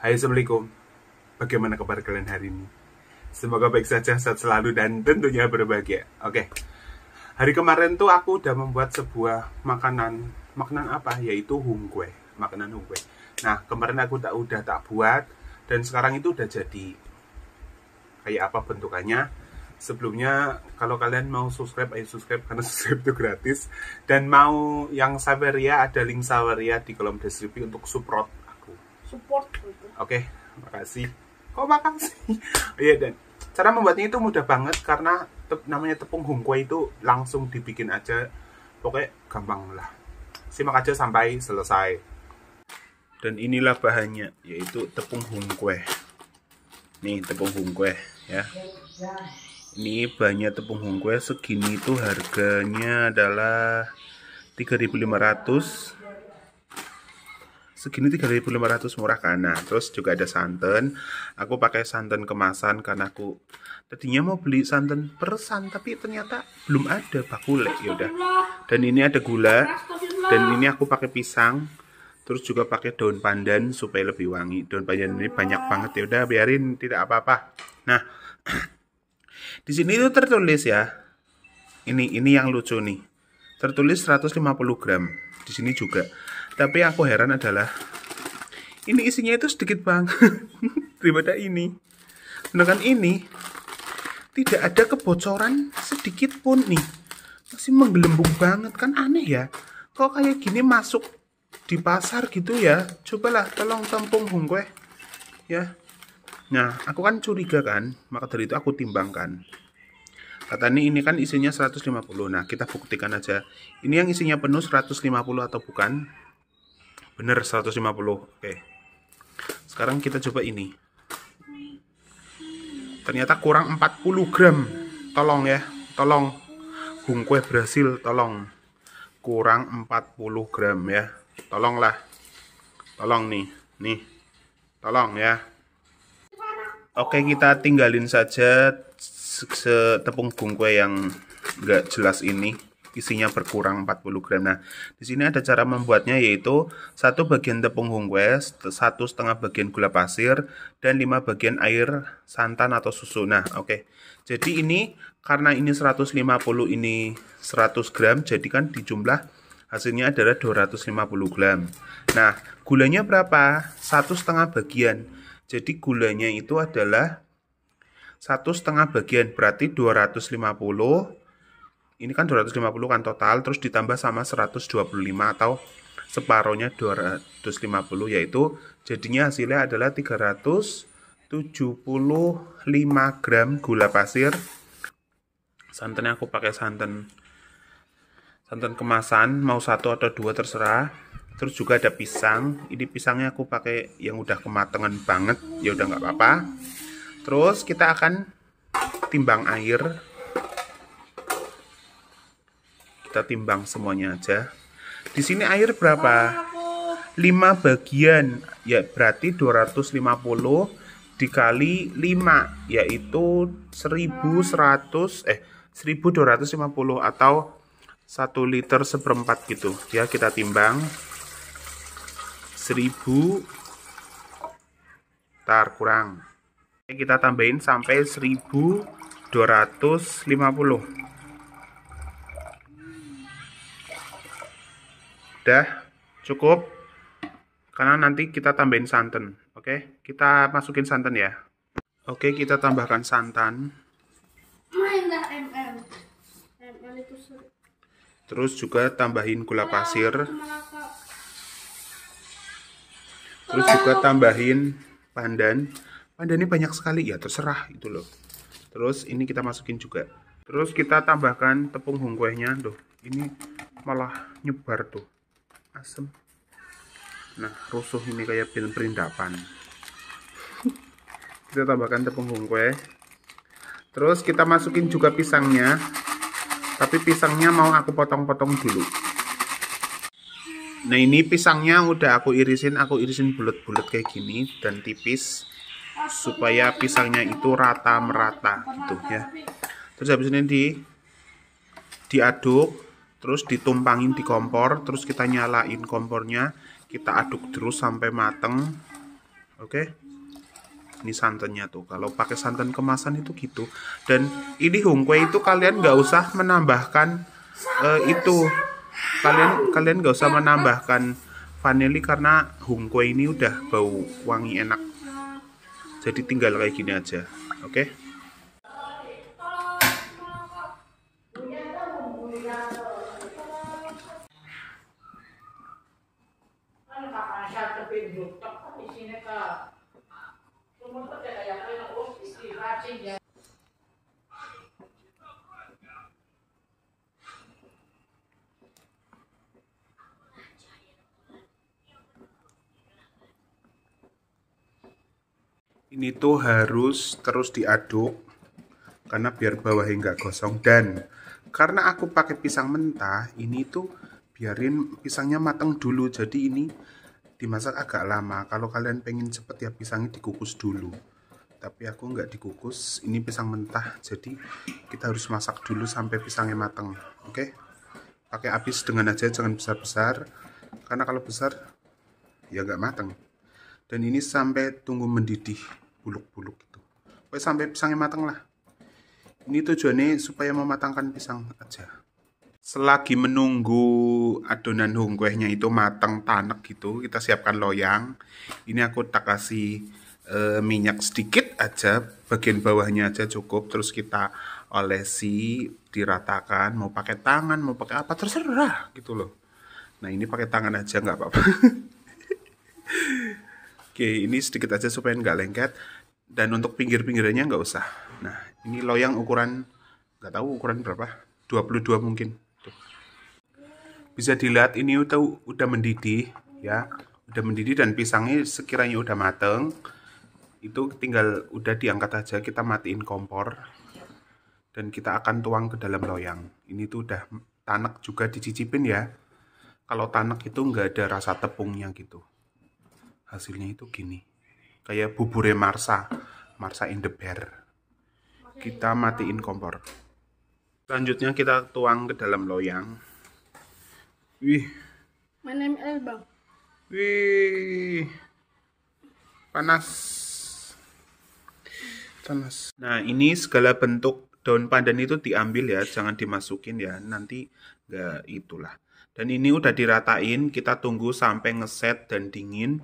Hai Assalamualaikum Bagaimana kabar kalian hari ini? Semoga baik saja, sehat selalu dan tentunya berbahagia Oke Hari kemarin tuh aku udah membuat sebuah makanan Makanan apa? Yaitu hungkwe Makanan hungkwe Nah kemarin aku tak udah tak buat Dan sekarang itu udah jadi Kayak apa bentukannya Sebelumnya kalau kalian mau subscribe ayo subscribe karena subscribe itu gratis Dan mau yang Saveria ada link Saveria di kolom deskripsi untuk support support gitu. Oke, okay, makasih. Kok makasih? Iya dan cara membuatnya itu mudah banget karena te namanya tepung hongkwe itu langsung dibikin aja. Pokoknya gampang lah. Simak aja sampai selesai. Dan inilah bahannya yaitu tepung hongkwe. Nih tepung hongkwe ya. Ini banyak tepung hongkwe segini itu harganya adalah 3500 segini 3.500 murah kan nah terus juga ada santan aku pakai santan kemasan karena aku tadinya mau beli santan persan tapi ternyata belum ada ya udah dan ini ada gula dan ini aku pakai pisang terus juga pakai daun pandan supaya lebih wangi daun pandan ini banyak banget ya udah biarin tidak apa-apa nah di sini itu tertulis ya ini ini yang lucu nih tertulis 150 gram di sini juga tapi yang aku heran adalah ini isinya itu sedikit bang daripada ini sedangkan ini tidak ada kebocoran sedikit pun nih masih menggelembung banget kan aneh ya kok kayak gini masuk di pasar gitu ya cobalah tolong tampung hong kue ya nah aku kan curiga kan maka dari itu aku timbangkan katanya ini kan isinya 150 nah kita buktikan aja ini yang isinya penuh 150 atau bukan bener 150 oke sekarang kita coba ini ternyata kurang 40 gram tolong ya tolong hung kue berhasil tolong kurang 40 gram ya tolonglah tolong nih nih tolong ya oke kita tinggalin saja tepung kue yang nggak jelas ini isinya berkurang 40 gram. Nah, di sini ada cara membuatnya yaitu satu bagian tepung honggues, satu setengah bagian gula pasir, dan 5 bagian air santan atau susu. Nah, oke. Okay. Jadi ini karena ini 150 ini 100 gram, jadi kan di jumlah hasilnya adalah 250 gram. Nah, gulanya berapa? Satu setengah bagian. Jadi gulanya itu adalah satu setengah bagian berarti 250 ini kan 250 kan total terus ditambah sama 125 atau separohnya 250 yaitu jadinya hasilnya adalah 375 gram gula pasir santannya aku pakai santan santan kemasan mau satu atau dua terserah terus juga ada pisang ini pisangnya aku pakai yang udah kematangan banget ya udah nggak apa-apa terus kita akan timbang air kita timbang semuanya aja di sini air berapa 5 bagian ya berarti 250 dikali 5 yaitu 1100 eh 1250 atau 1 liter seperempat gitu ya kita timbang 1000 tar kurang kita tambahin sampai 1250 udah cukup karena nanti kita tambahin santan oke kita masukin santan ya oke kita tambahkan santan terus juga tambahin gula pasir terus juga tambahin pandan pandan ini banyak sekali ya terserah itu loh terus ini kita masukin juga terus kita tambahkan tepung hong tuh ini malah nyebar tuh asem nah rusuh ini kayak pil perindapan kita tambahkan tepung bungkwe terus kita masukin juga pisangnya tapi pisangnya mau aku potong-potong dulu nah ini pisangnya udah aku irisin aku irisin bulat-bulat kayak gini dan tipis supaya pisangnya itu rata merata gitu ya terus habis ini di diaduk terus ditumpangin di kompor terus kita nyalain kompornya kita aduk terus sampai mateng oke okay? ini santannya tuh kalau pakai santan kemasan itu gitu dan ini hongkwe itu kalian nggak usah menambahkan uh, itu kalian kalian nggak usah menambahkan vanili karena hongkwe ini udah bau wangi enak jadi tinggal kayak gini aja oke okay? Ya. ini tuh harus terus diaduk karena biar bawahnya nggak gosong dan karena aku pakai pisang mentah ini tuh biarin pisangnya mateng dulu jadi ini dimasak agak lama kalau kalian pengen cepet ya pisangnya dikukus dulu tapi aku nggak dikukus ini pisang mentah jadi kita harus masak dulu sampai pisangnya matang oke pakai api dengan aja jangan besar-besar karena kalau besar ya nggak matang dan ini sampai tunggu mendidih buluk-buluk itu. Oke, sampai pisangnya matang lah ini tujuannya supaya mematangkan pisang aja selagi menunggu adonan hongkuehnya itu matang tanek gitu kita siapkan loyang ini aku tak kasih e, minyak sedikit aja bagian bawahnya aja cukup terus kita olesi diratakan mau pakai tangan mau pakai apa terserah gitu loh nah ini pakai tangan aja nggak apa-apa oke ini sedikit aja supaya nggak lengket dan untuk pinggir-pinggirannya nggak usah nah ini loyang ukuran nggak tahu ukuran berapa 22 mungkin bisa dilihat ini udah udah mendidih ya udah mendidih dan pisangnya sekiranya udah mateng itu tinggal udah diangkat aja kita matiin kompor dan kita akan tuang ke dalam loyang ini tuh udah tanak juga dicicipin ya kalau tanak itu nggak ada rasa tepungnya gitu hasilnya itu gini kayak buburnya Marsa Marsa in the bear kita matiin kompor selanjutnya kita tuang ke dalam loyang Wih. name is Elba. Wih. Panas. Panas. Nah ini segala bentuk daun pandan itu diambil ya, jangan dimasukin ya, nanti enggak itulah. Dan ini udah diratain, kita tunggu sampai ngeset dan dingin.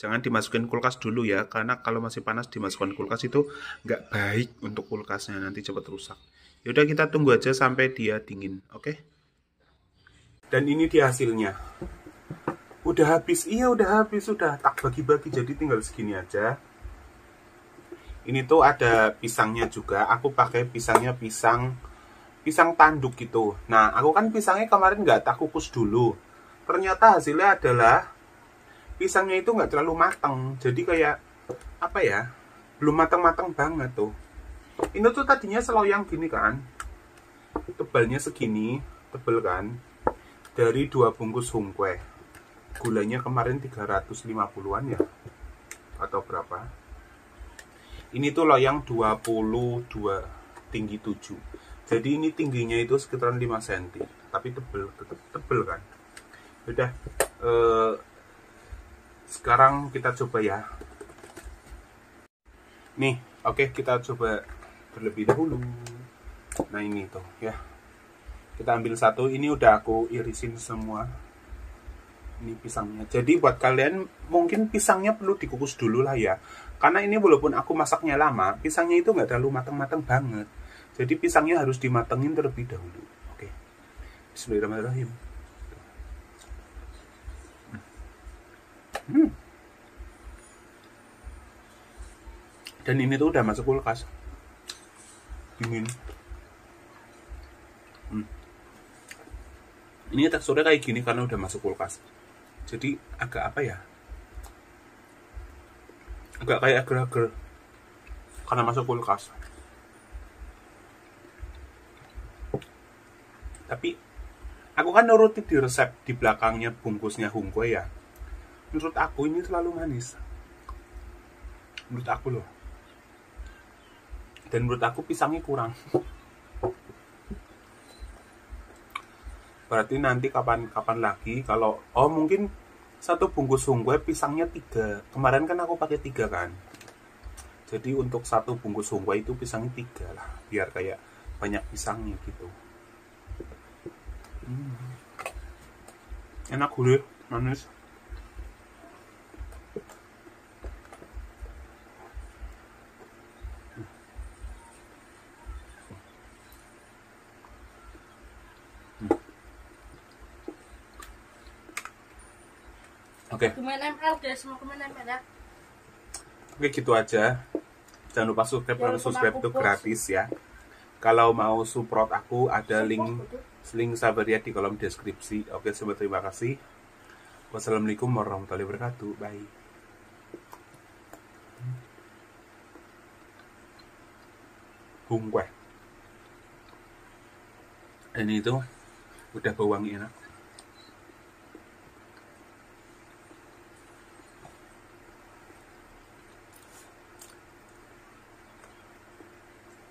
Jangan dimasukin kulkas dulu ya, karena kalau masih panas dimasukkan kulkas itu nggak baik untuk kulkasnya, nanti cepat rusak. Yaudah kita tunggu aja sampai dia dingin, oke? Okay? Dan ini dia hasilnya. Udah habis, iya udah habis, sudah tak bagi-bagi jadi tinggal segini aja. Ini tuh ada pisangnya juga. Aku pakai pisangnya pisang pisang tanduk gitu. Nah, aku kan pisangnya kemarin nggak tak kukus dulu. Ternyata hasilnya adalah pisangnya itu nggak terlalu matang. Jadi kayak apa ya? Belum matang-matang banget tuh. Ini tuh tadinya seloyang gini kan. Tebalnya segini, tebel kan dari dua bungkus hung gulanya kemarin 350-an ya atau berapa ini tuh loyang 22 tinggi 7 jadi ini tingginya itu sekitaran 5 cm tapi tebel tetap tebel kan udah eh, sekarang kita coba ya nih oke okay, kita coba terlebih dahulu nah ini tuh ya kita ambil satu ini udah aku irisin semua ini pisangnya jadi buat kalian mungkin pisangnya perlu dikukus dulu lah ya karena ini walaupun aku masaknya lama pisangnya itu nggak terlalu matang-matang banget jadi pisangnya harus dimatengin terlebih dahulu oke Bismillahirrahmanirrahim hmm. dan ini tuh udah masuk kulkas dingin hmm ini teksturnya kayak gini karena udah masuk kulkas jadi agak apa ya agak kayak agar-agar karena masuk kulkas tapi aku kan nuruti di resep di belakangnya bungkusnya hungkwe ya menurut aku ini terlalu manis menurut aku loh dan menurut aku pisangnya kurang berarti nanti kapan-kapan lagi kalau oh mungkin satu bungkus sungguh ya, pisangnya tiga kemarin kan aku pakai tiga kan jadi untuk satu bungkus sungguh itu pisangnya tiga lah biar kayak banyak pisangnya gitu hmm. enak gurih manis Oke. Okay. ML guys, mau kemen ML ya. Oke, gitu aja. Jangan lupa subscribe karena subscribe itu gratis ya. Kalau mau support aku ada link itu. link ya di kolom deskripsi. Oke, sobat terima kasih. Wassalamualaikum warahmatullahi wabarakatuh. Bye. bung kue. dan itu udah bawang enak